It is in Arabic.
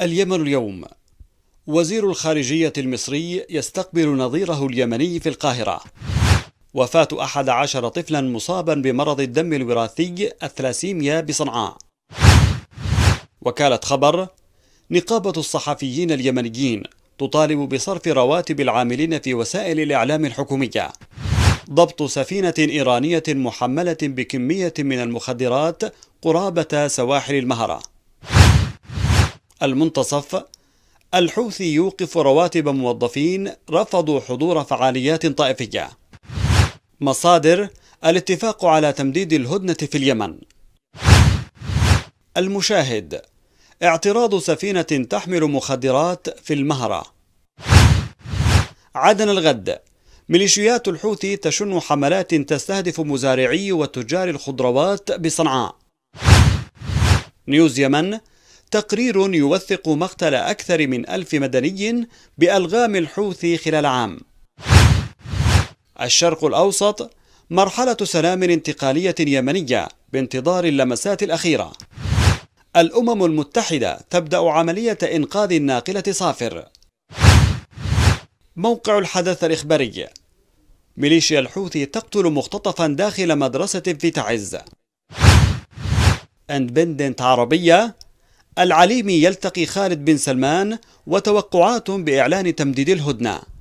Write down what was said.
اليمن اليوم وزير الخارجية المصري يستقبل نظيره اليمني في القاهرة وفاة أحد عشر طفلا مصابا بمرض الدم الوراثي الثلاسيميا بصنعاء وكالة خبر نقابة الصحفيين اليمنيين تطالب بصرف رواتب العاملين في وسائل الإعلام الحكومية ضبط سفينة إيرانية محملة بكمية من المخدرات قرابة سواحل المهرة المنتصف الحوثي يوقف رواتب موظفين رفضوا حضور فعاليات طائفية مصادر الاتفاق على تمديد الهدنة في اليمن المشاهد اعتراض سفينة تحمل مخدرات في المهرة عدن الغد ميليشيات الحوثي تشن حملات تستهدف مزارعي وتجار الخضروات بصنعاء نيوز يمن تقرير يوثق مقتل أكثر من ألف مدني بألغام الحوثي خلال عام الشرق الأوسط مرحلة سلام انتقالية يمنية بانتظار اللمسات الأخيرة الأمم المتحدة تبدأ عملية إنقاذ الناقلة صافر موقع الحدث الإخباري ميليشيا الحوثي تقتل مختطفا داخل مدرسة في تعز اندبندنت عربية العليمي يلتقي خالد بن سلمان وتوقعات بإعلان تمديد الهدنة